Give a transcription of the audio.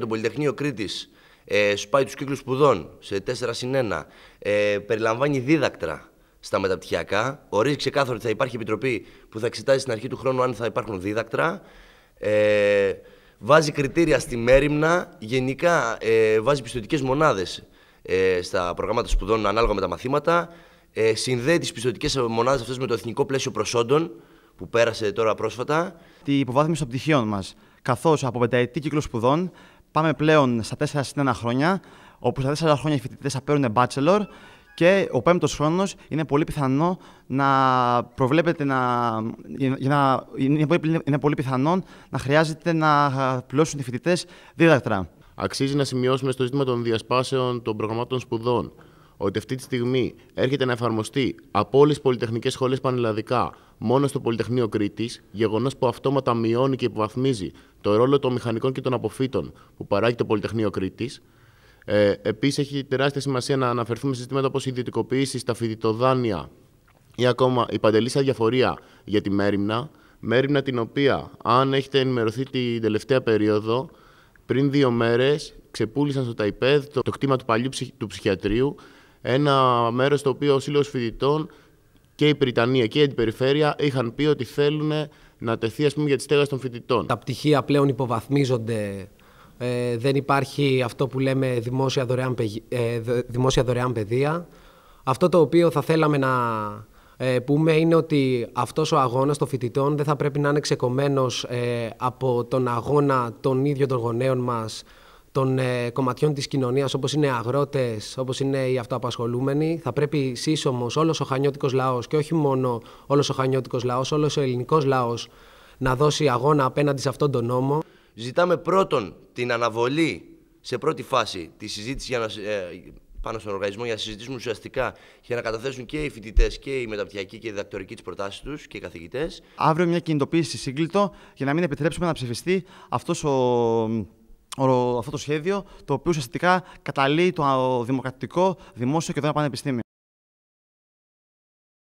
Το Πολυτεχνείο Κρήτης ε, σπάει τους κύκλους σπουδών σε 4 συν 1. Ε, περιλαμβάνει δίδακτρα στα μεταπτυχιακά. Ορίζει ξεκάθαρο ότι θα υπάρχει επιτροπή που θα εξετάζει στην αρχή του χρόνου αν θα υπάρχουν δίδακτρα. Ε, βάζει κριτήρια στη μέρημνα. Γενικά ε, βάζει πιστοτικές μονάδες ε, στα προγράμματα σπουδών ανάλογα με τα μαθήματα. Ε, συνδέει τις πιστοτικές μονάδες αυτές με το εθνικό πλαίσιο προσόντων που πέρασε τώρα πρόσφατα. Τη υποβάθμιση των πτυχίων μας. Καθώς από πενταετή κύκλο σπουδών πάμε πλέον στα 4 συν 1 χρόνια, όπου στα 4 χρόνια οι φοιτητές θα παίρνουν bachelor και ο πέμπτος χρόνος είναι πολύ πιθανό να προβλέπεται να, για να είναι, πολύ, είναι να χρειάζεται να πληρώσουν οι φοιτητές δίδακτρα. Αξίζει να σημειώσουμε στο ζήτημα των διασπάσεων των προγραμμάτων σπουδών ότι αυτή τη στιγμή έρχεται να εφαρμοστεί από όλες τις πολυτεχνικές σχολές πανελλαδικά μόνο στο Πολυτεχνείο Κρήτης, γεγονός που αυτόματα μειώνει και υποβαθμίζει το ρόλο των μηχανικών και των αποφύτων που παράγει το Πολυτεχνείο Κρήτης. Ε, Επίσης, έχει τεράστια σημασία να αναφερθούμε σε ζητήματα όπως οι ιδιωτικοποίηση, τα φοιτητοδάνεια ή ακόμα η παντελής αδιαφορία για τη μέρημνα. Μέρημνα την οποία, αν έχετε ενημερωθεί την τελευταία περίοδο, πριν δύο μέρες ξεπούλησαν στο ΤΑΙΠΕΔ το, το κτήμα του παλιού του ψυχιατρίου ένα μέρος το οποίο ο Σύλλογος Φοιτητών και η Πριτανία και η Αντιπεριφέρεια είχαν πει ότι θέλουν να τεθεί πούμε, για τη στέγαση των φοιτητών. Τα πτυχία πλέον υποβαθμίζονται. Ε, δεν υπάρχει αυτό που λέμε δημόσια δωρεάν, ε, δημόσια δωρεάν παιδεία. Αυτό το οποίο θα θέλαμε να ε, πούμε είναι ότι αυτός ο αγώνας των φοιτητών δεν θα πρέπει να είναι ξεκομμένος από τον αγώνα των ίδιων των γονέων μας των ε, κομματιών της κοινωνίας όπως είναι αγρότες, όπως είναι οι αυτοαπασχολούμενοι. Θα πρέπει σύσσωμος όλος ο χανιώτικος λαός και όχι μόνο όλος ο χανιώτικος λαός, όλος ο ελληνικός λαός να δώσει αγώνα απέναντι σε αυτόν τον νόμο. Ζητάμε πρώτον την αναβολή σε πρώτη φάση της συζήτησης για να, ε, πάνω στον οργανισμό για να συζητήσουμε ουσιαστικά για να καταθέσουν και οι φοιτητές και οι μεταπτυχιακοί και οι διδακτορικοί τις προτάσεις τους και οι καθηγητές. Αύριο μια κινητοποίηση για να μην επιτρέψουμε να ψηφιστεί αυτός ο αυτό το σχέδιο, το οποίο ουσιαστικά καταλύει το δημοκρατικό, δημόσιο και το πανεπιστήμιο.